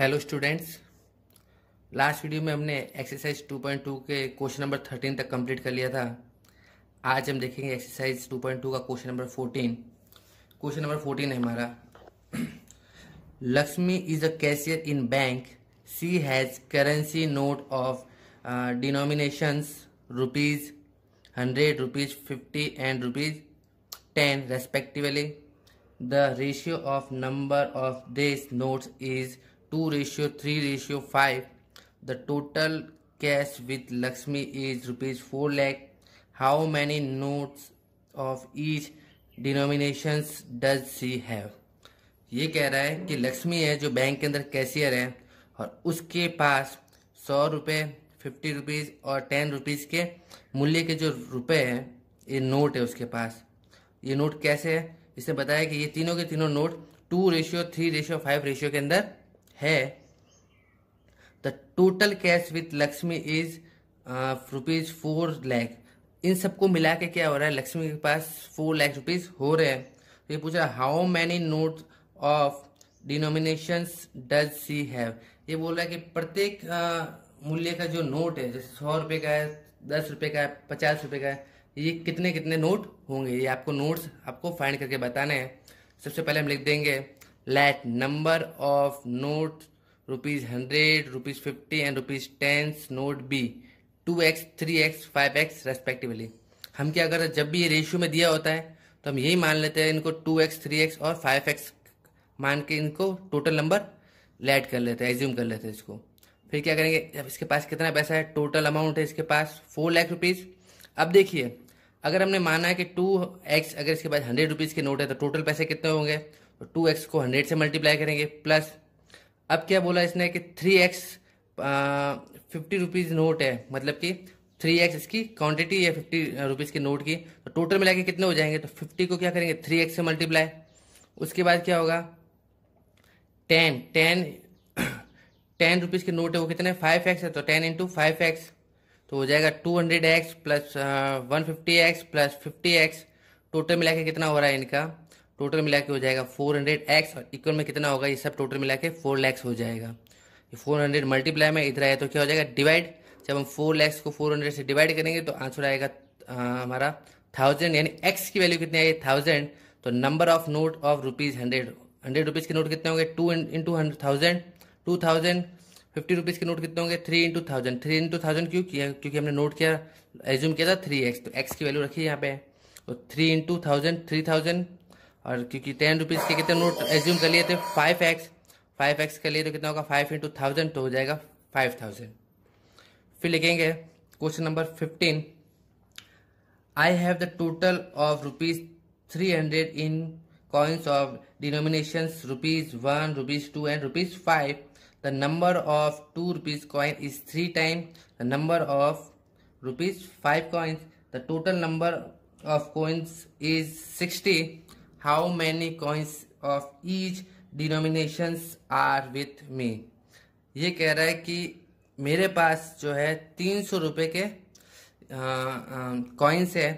hello students last video में हमने exercise 2.2 के क्वेश्चन नंबर 13 तक कंप्लीट कर लिया था आज हम देखेंगे एक्सरसाइज 2.2 का क्वेश्चन नंबर 14 क्वेश्चन नंबर 14 है हमारा Lakshmi is a cashier in bank she has currency note of denominations rupees hundred rupees fifty and rupees ten respectively the ratio of number of this notes is two ratio three ratio five the total cash with Lakshmi is rupees four lakh how many notes of each denomination does she have ये कह रहा है कि लक्ष्मी है जो bank के अंदर cashier है और उसके पास सौ रुपये फिफ्टी रुपीज़ और टेन रुपीज़ के मूल्य के जो रुपए हैं ये नोट है उसके पास ये नोट कैसे है इसने बताया कि ये तीनों के तीनों note two ratio three ratio five ratio के अंदर है the total cash with Lakshmi is rupees four lakh इन सबको मिला के क्या हो रहा है लक्ष्मी के पास फोर लैख रुपीज हो रहे हैं तो ये पूछ रहा है how many note of denomination does she have ये बोल रहा है कि प्रत्येक uh, मूल्य का जो नोट है जैसे सौ रुपये का है दस रुपये का है पचास रुपये का है ये कितने कितने नोट होंगे ये आपको नोट्स आपको फाइंड करके बताने हैं सबसे पहले हम लिख देंगे let number of notes rupees 100 rupees 50 and rupees 10 note be 2x 3x 5x respectively हम क्या अगर जब भी ये रेशियो में दिया होता है तो हम यही मान लेते हैं इनको 2x 3x और 5x मान के इनको टोटल नंबर लेट कर लेते हैं एज्यूम कर लेते हैं इसको फिर क्या करेंगे अब इसके पास कितना पैसा है टोटल अमाउंट है इसके पास फोर लाख रुपीज़ अब देखिए अगर हमने माना है कि टू एक्स अगर इसके पास हंड्रेड रुपीज़ के नोट है तो टोटल पैसे कितने होंगे टू एक्स को हंड्रेड से मल्टीप्लाई करेंगे प्लस अब क्या बोला इसने कि three x fifty rupees note है मतलब कि थ्री एक्स इसकी क्वांटिटी है फिफ्टी रुपीज़ के नोट की तो टोटल मिला के कितने हो जाएंगे तो फिफ्टी को क्या करेंगे थ्री एक्स से मल्टीप्लाई उसके बाद क्या होगा टेन टेन टेन रुपीज़ के नोट है वो कितने फाइव एक्स है तो टेन इंटू फाइव एक्स तो हो जाएगा two hundred x plus one fifty x plus fifty x total मिला के कितना हो रहा है इनका टोटल मिला के हो जाएगा फोर हंड्रेड एक्स और इक्वल में कितना होगा ये सब टोटल मिला के फोर लैक्स हो जाएगा ये फोर हंड्रेड मल्टीप्लाई में इधर आया तो क्या हो जाएगा डिवाइड जब हम फोर लैक्स को फोर हंड्रेड से डिवाइड करेंगे तो आंसर आएगा हमारा थाउजेंड यानी एक्स की वैल्यू कितनी आई थाउजेंड तो number of note of rupees hundred hundred rupees के नोट कितने होंगे two into hundred thousand two thousand fifty rupees के नोट कितने होंगे three into thousand three into thousand क्यों किया क्योंकि हमने नोट किया एज्यूम किया था थ्री एक्स तो एक्स की वैल्यू रखी है यहाँ पे तो three into thousand three thousand और क्योंकि टेन रुपीज़ के कितने नोट एज्यूम कर लिए थे फाइव एक्स फाइव एक्स कर लिए तो कितना होगा फाइव इंटू थाउजेंड तो हो जाएगा फाइव थाउजेंड फिर लिखेंगे question number fifteen I have the total of rupees three hundred in coins of denomination rupees one rupees two and rupees five the number of two rupees coin is three time the number of rupees five coins the total number of coins is sixty how many coins of each denominations are with me ये कह रहा है कि मेरे पास जो है तीन सौ रुपये के कॉइन्स है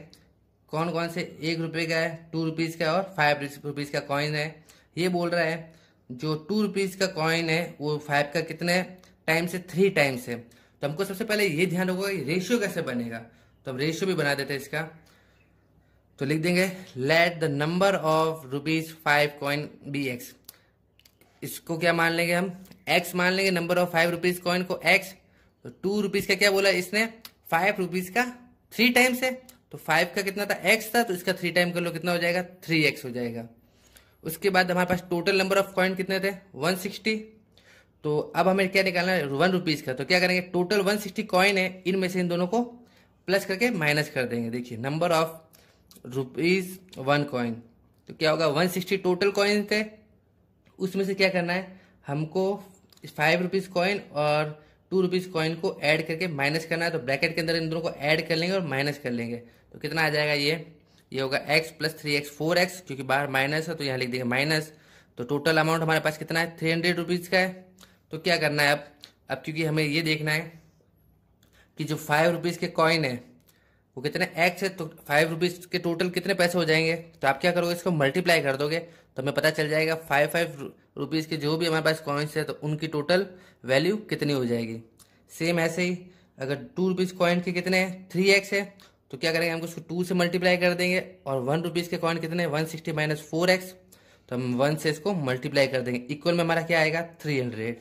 कौन कौन से एक रुपये का है टू रुपीज़ का और फाइव रुपीज़ का कॉइन है ये बोल रहा है जो टू रुपीज़ का कॉइन है वो फाइव का कितने टाइम से थ्री टाइम्स है तो हमको सबसे पहले ये ध्यान होगा कि रेशियो कैसे बनेगा तो हम रेशियो भी बना देते हैं इसका तो लिख देंगे let the number of rupees five coin be x इसको क्या मान लेंगे हम एक्स मान लेंगे number of five rupees coin को एक्स तो टू रुपीज का क्या बोला इसने फाइव रुपीज का थ्री टाइम्स है तो फाइव का कितना था एक्स था तो इसका थ्री टाइम कर लो कितना हो जाएगा थ्री एक्स हो जाएगा उसके बाद हमारे पास टोटल नंबर ऑफ कॉइन कितने थे वन सिक्सटी तो अब हमें क्या निकालना है वन रुपीज का तो क्या करेंगे टोटल वन सिक्सटी कॉइन है इनमें से इन दोनों को प्लस करके माइनस कर देंगे देखिए number of rupees one coin तो क्या होगा वन सिक्सटी टोटल कॉइन थे उसमें से क्या करना है हमको फाइव रुपीज कॉइन और टू रुपीज कॉइन को ऐड करके माइनस करना है तो ब्रैकेट के अंदर इन दोनों को ऐड कर लेंगे और माइनस कर लेंगे तो कितना आ जाएगा ये ये होगा x plus three x four x क्योंकि बाहर माइनस है तो यहाँ लिख देंगे माइनस तो टोटल अमाउंट हमारे पास कितना है थ्री हंड्रेड रुपीज़ का है तो क्या करना है अब अब क्योंकि हमें ये देखना है कि जो फाइव रुपीज़ के कॉइन है वो कितने एक्स है तो फाइव रुपीज के टोटल कितने पैसे हो जाएंगे तो आप क्या करोगे इसको मल्टीप्लाई कर दोगे तो हमें पता चल जाएगा फाइव फाइव रुपीज के जो भी हमारे पास कॉइन्स है तो उनकी टोटल वैल्यू कितनी हो जाएगी सेम ऐसे ही अगर टू रुपीज कॉइन के कितने हैं थ्री एक्स है तो क्या करेंगे हमको उसको टू से मल्टीप्लाई कर देंगे और वन रुपीज के कॉइन कितने one sixty minus four x तो हम वन से इसको मल्टीप्लाई कर देंगे इक्वल में हमारा क्या आएगा थ्री हंड्रेड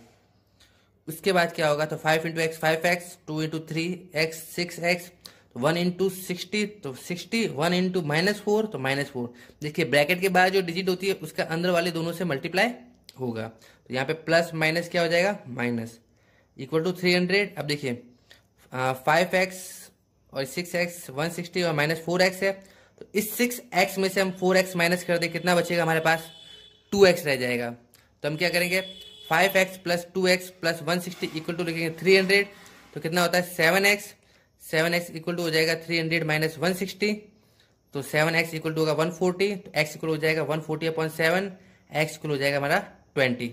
उसके बाद क्या होगा तो five into x five x two into three x six x तो वन इंटू सिक्सटी तो sixty one into minus four तो माइनस फोर देखिए ब्रैकेट के बाहर जो डिजिट होती है उसका अंदर वाले दोनों से मल्टीप्लाई होगा तो यहाँ पे प्लस माइनस क्या हो जाएगा minus equal to three hundred अब देखिए फाइव एक्स और सिक्स एक्स वन सिक्सटी और माइनस फोर एक्स है तो इस सिक्स एक्स में से हम फोर एक्स माइनस कर दें कितना बचेगा हमारे पास टू एक्स रह जाएगा तो हम क्या करेंगे five x plus two x plus one sixty equal to लिखेंगे थ्री हंड्रेड तो कितना होता है seven x seven x equal to हो जाएगा three hundred minus one sixty तो सेवन एक्स इक्वल टू होगा वन फोर्टी तो एक्स इक्वल हो जाएगा one forty upon seven x equal हो जाएगा हमारा ट्वेंटी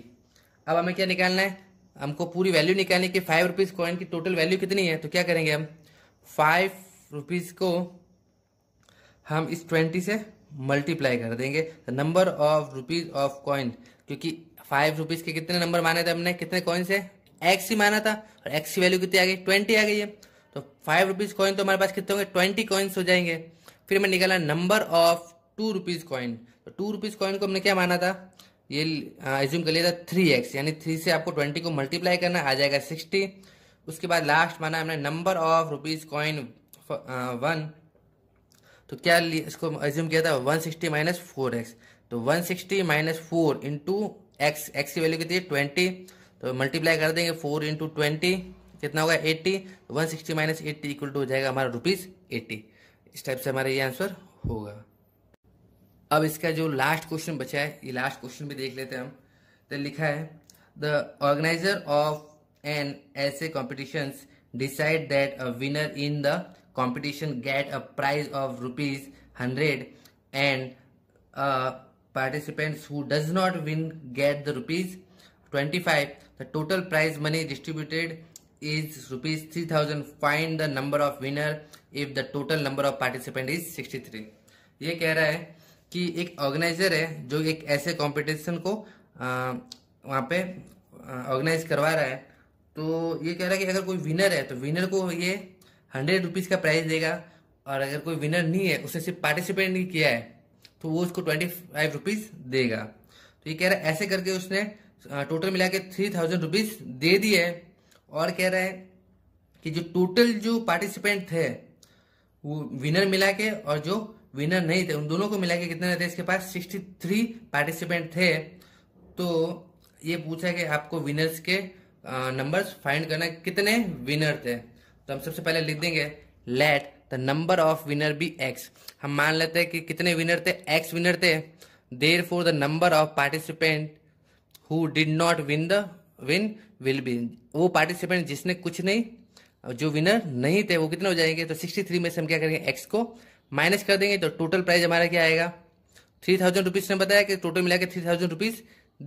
अब हमें क्या निकालना है हमको पूरी वैल्यू निकालनी कि फाइव रुपीज़ कॉइन की टोटल वैल्यू कितनी है तो क्या करेंगे हम फाइव रुपीज़ को हम इस ट्वेंटी से मल्टीप्लाई कर देंगे number of rupees of coin क्योंकि फाइव रुपीज़ के कितने नंबर माने थे हमने कितने कॉइन्स है एक्स ही माना था और एक्स की वैल्यू कितनी आ गई ट्वेंटी आ गई है तो फाइव रुपीज कॉइन तो हमारे पास कितने होंगे ट्वेंटी कॉइन्स हो जाएंगे फिर हमें निकाला number of two rupees coin तो टू रुपीज कॉइन को हमने क्या माना था ये एज्यूम कर लिया था थ्री एक्स यानी थ्री से आपको ट्वेंटी को मल्टीप्लाई करना आ जाएगा सिक्सटी उसके बाद लास्ट माना हमने number of rupees coin one तो क्या इसको एज्यूम किया था one sixty minus four x तो one sixty minus four into x x की वैल्यू कितनी है ट्वेंटी तो मल्टीप्लाई कर देंगे फोर इंटू ट्वेंटी कितना होगा eighty one sixty minus eighty equal to हो जाएगा हमारा रुपीज एट्टी इस टाइप से हमारा ये आंसर होगा अब इसका जो लास्ट क्वेश्चन बचा है ये लास्ट क्वेश्चन भी देख लेते हैं हम तो लिखा है द ऑर्गेनाइजर ऑफ एन ऐसे competition decide that a winner in the competition get a prize of rupees hundred and who does not win get the rupees twenty five the total prize money distributed three thousand 3000 the number of winner if the total number of participant is sixty three ये कह रहा है कि एक organiser है जो एक ऐसे कॉम्पिटिशन को आ, वहाँ पे ऑर्गेनाइज करवा रहा है तो ये कह रहा है कि अगर कोई विनर है तो विनर को ये हंड्रेड रुपीज़ का प्राइज देगा और अगर कोई विनर नहीं है उसने सिर्फ पार्टिसिपेट नहीं किया है तो वो उसको ट्वेंटी फाइव रुपीज़ देगा तो ये कह रहा है ऐसे करके उसने टोटल मिला के थ्री थाउजेंड रुपीज़ दे दिए और कह रहे हैं कि जो टोटल जो पार्टिसिपेंट थे वो विनर मिला के और जो विनर नहीं थे उन दोनों को मिला के कितने थे इसके पास 63 पार्टिसिपेंट थे तो ये पूछा कि आपको विनर्स के नंबर्स फाइंड करना कितने विनर थे तो हम सबसे पहले लिख देंगे let the number of winner be x हम मान लेते हैं कि कितने विनर थे एक्स विनर थे therefore the number of participant who did not win the win will be वो पार्टिसिपेंट जिसने कुछ नहीं जो विनर नहीं थे वो कितने हो जाएंगे तो 63 में से हम क्या करेंगे एक्स को माइनस कर देंगे तो टोटल प्राइस हमारा क्या आएगा थ्री थाउजेंड रुपीज ने बताया कि टोटल मिला के थ्री थाउजेंड रुपीज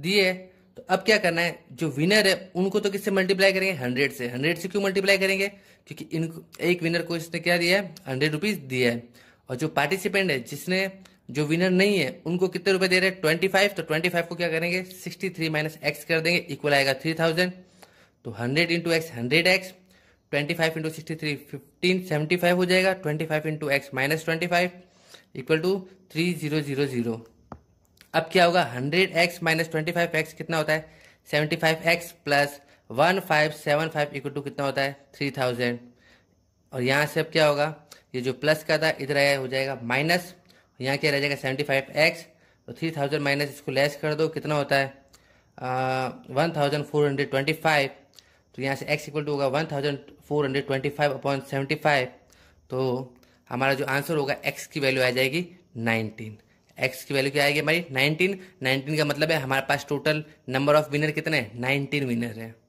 दिए तो अब क्या करना है जो विनर है उनको तो किससे मल्टीप्लाई करेंगे हंड्रेड से हंड्रेड से क्यों मल्टीप्लाई करेंगे क्योंकि इनको एक विनर को इसने क्या दिया है हंड्रेड रुपीज दिया है और जो पार्टिसिपेंट है जिसने जो विनर नहीं है उनको कितने रुपए दे रहे हैं ट्वेंटी फाइव तो ट्वेंटी फाइव को क्या करेंगे सिक्सटी थ्री माइनस एक्स कर देंगे इक्वल आएगा थ्री थाउजेंड तो hundred into x hundred x twenty five into sixty three fifteen seventy five हो जाएगा twenty five into x minus twenty five equal to three zero zero zero अब क्या होगा hundred x minus twenty five x कितना होता है seventy five x plus one five seven five equal to कितना होता है थ्री थाउजेंड और यहाँ से अब क्या होगा ये जो प्लस का था इधर आया हो जाएगा माइनस यहाँ क्या रह जाएगा सेवेंटी फाइव एक्स तो थ्री थाउजेंड माइनस इसको लेस कर दो कितना होता है one thousand four hundred twenty five तो यहाँ से एक्स इक्वल टू होगा one thousand four hundred twenty five upon seventy five तो हमारा जो आंसर होगा एक्स की वैल्यू आ जाएगी नाइनटीन एक्स की वैल्यू क्या आएगी हमारी नाइनटीन नाइनटीन का मतलब है हमारे पास टोटल नंबर ऑफ विनर कितने हैं नाइनटीन विनर हैं